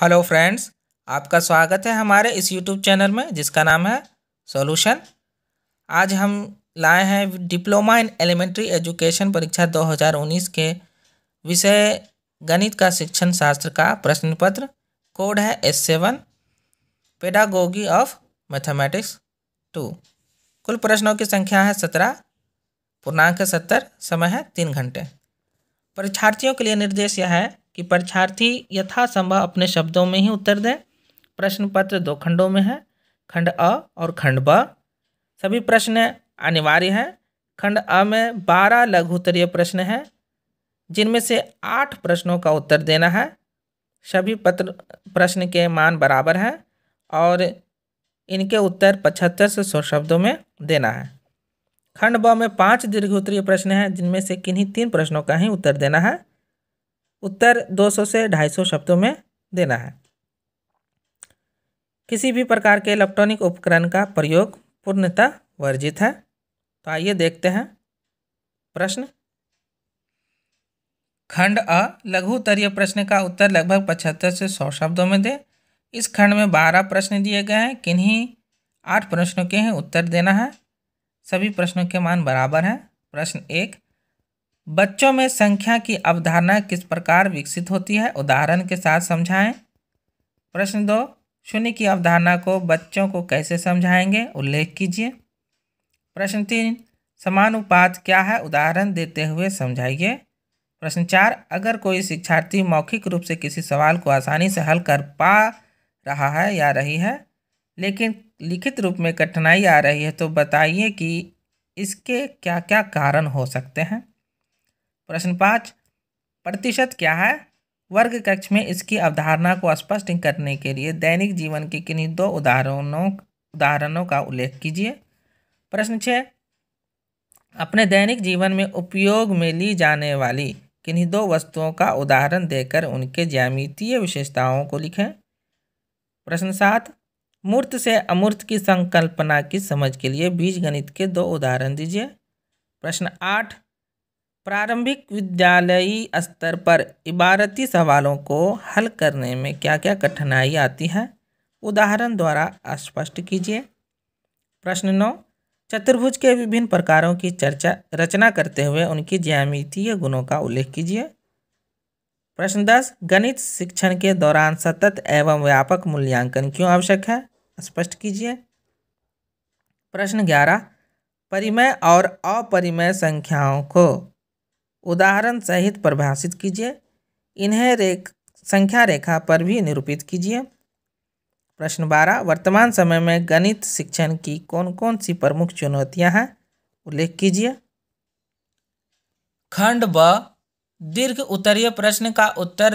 hello friends आपका स्वागत है हमारे इस यूट्यूब चैनल में जिसका नाम है सॉल्यूशन आज हम लाए हैं डिप्लोमा इन एलिमेंट्री एजुकेशन परीक्षा 2019 के विषय गणित का शिक्षण शास्त्र का प्रश्न पत्र कोड है S seven pedagogy of mathematics two कुल प्रश्नों की संख्या है सत्रह पूर्णांक सत्तर समय है तीन घंटे परीक्षार्थियों के लिए निर्देश यह है कि परीक्षार्थी यथासंभव अपने शब्दों में ही उत्तर दें प्रश्न पत्र दो खंडों में है खंड अ और खंड ब सभी प्रश्न अनिवार्य हैं खंड अ में बारह लघु उत्तरीय प्रश्न हैं जिनमें से आठ प्रश्नों का उत्तर देना है सभी पत्र प्रश्न के मान बराबर हैं और इनके उत्तर पचहत्तर से सौ शब्दों में देना है खंड ब में पांच दीर्घ उत्तरीय प्रश्न हैं जिनमें से किन्हीं तीन प्रश्नों का ही उत्तर देना है उत्तर 200 से 250 शब्दों में देना है किसी भी प्रकार के इलेक्ट्रॉनिक उपकरण का प्रयोग पूर्णतः वर्जित है तो आइए देखते हैं प्रश्न खंड अ लघु उत्तरीय प्रश्न का उत्तर लगभग पचहत्तर से सौ शब्दों में दे इस खंड में बारह प्रश्न दिए गए हैं किन्हीं आठ प्रश्नों के हैं उत्तर देना है सभी प्रश्नों के मान बराबर हैं प्रश्न एक बच्चों में संख्या की अवधारणा किस प्रकार विकसित होती है उदाहरण के साथ समझाएं प्रश्न दो शून्य की अवधारणा को बच्चों को कैसे समझाएंगे उल्लेख कीजिए प्रश्न तीन समानुपात क्या है उदाहरण देते हुए समझाइए प्रश्न चार अगर कोई शिक्षार्थी मौखिक रूप से किसी सवाल को आसानी से हल कर पा रहा है या रही है लेकिन लिखित रूप में कठिनाई आ रही है तो बताइए कि इसके क्या क्या कारण हो सकते हैं प्रश्न पाँच प्रतिशत क्या है वर्ग कक्ष में इसकी अवधारणा को स्पष्ट करने के लिए दैनिक जीवन के किन्हीं दो उदाहरणों उदाहरणों का उल्लेख कीजिए प्रश्न छः अपने दैनिक जीवन में उपयोग में ली जाने वाली किन्हीं दो वस्तुओं का उदाहरण देकर उनके ज्यामितीय विशेषताओं को लिखें प्रश्न सात मूर्त से अमूर्त की संकल्पना की समझ के लिए बीजगणित के दो उदाहरण दीजिए प्रश्न आठ प्रारंभिक विद्यालयी स्तर पर इबारती सवालों को हल करने में क्या क्या कठिनाई आती है उदाहरण द्वारा स्पष्ट कीजिए प्रश्न नौ चतुर्भुज के विभिन्न प्रकारों की चर्चा रचना करते हुए उनकी ज्यामितीय गुणों का उल्लेख कीजिए प्रश्न दस गणित शिक्षण के दौरान सतत एवं व्यापक मूल्यांकन क्यों आवश्यक है स्पष्ट कीजिए प्रश्न ग्यारह परिमेय और अपरिमेय संख्याओं को उदाहरण सहित परिभाषित कीजिए इन्हें रेख संख्या रेखा पर भी निरूपित कीजिए प्रश्न बारह वर्तमान समय में गणित शिक्षण की कौन कौन सी प्रमुख चुनौतियां हैं उल्लेख कीजिए खंड ब दीर्घ उत्तरीय प्रश्न का उत्तर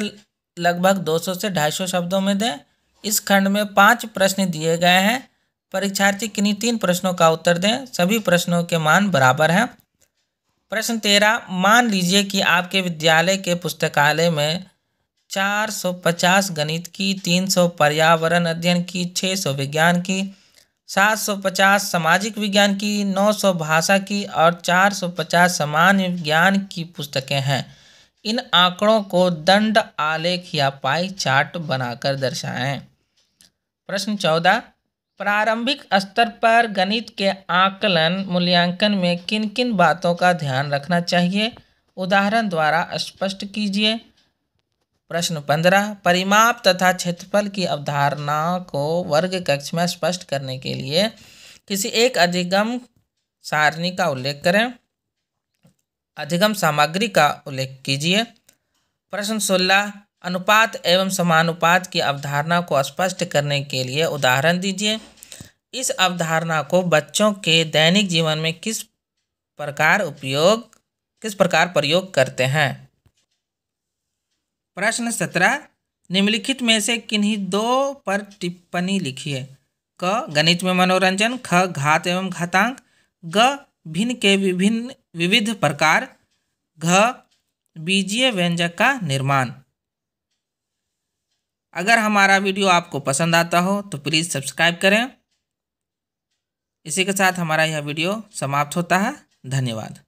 लगभग 200 से 250 शब्दों में दें इस खंड में पांच प्रश्न दिए गए हैं परीक्षार्थी किन्हीं तीन प्रश्नों का उत्तर दें सभी प्रश्नों के मान बराबर हैं प्रश्न तेरह मान लीजिए कि आपके विद्यालय के पुस्तकालय में 450 गणित की 300 पर्यावरण अध्ययन की 600 विज्ञान की 750 सामाजिक विज्ञान की 900 भाषा की और 450 सामान्य विज्ञान की पुस्तकें हैं इन आंकड़ों को दंड आलेख या पाई चार्ट बनाकर दर्शाएं प्रश्न चौदह प्रारंभिक स्तर पर गणित के आकलन मूल्यांकन में किन किन बातों का ध्यान रखना चाहिए उदाहरण द्वारा स्पष्ट कीजिए प्रश्न पंद्रह परिमाप तथा क्षेत्रफल की अवधारणा को वर्ग कक्ष में स्पष्ट करने के लिए किसी एक अधिगम सारणी का उल्लेख करें अधिगम सामग्री का उल्लेख कीजिए प्रश्न सोलह अनुपात एवं समानुपात की अवधारणा को स्पष्ट करने के लिए उदाहरण दीजिए इस अवधारणा को बच्चों के दैनिक जीवन में किस प्रकार उपयोग किस प्रकार प्रयोग करते हैं प्रश्न सत्रह निम्नलिखित में से किन्हीं दो पर टिप्पणी लिखिए क गणित में मनोरंजन ख घात एवं घातांक ग भिन्न के विभिन्न विविध प्रकार घ बीजीय व्यंजक का निर्माण अगर हमारा वीडियो आपको पसंद आता हो तो प्लीज़ सब्सक्राइब करें इसी के साथ हमारा यह वीडियो समाप्त होता है धन्यवाद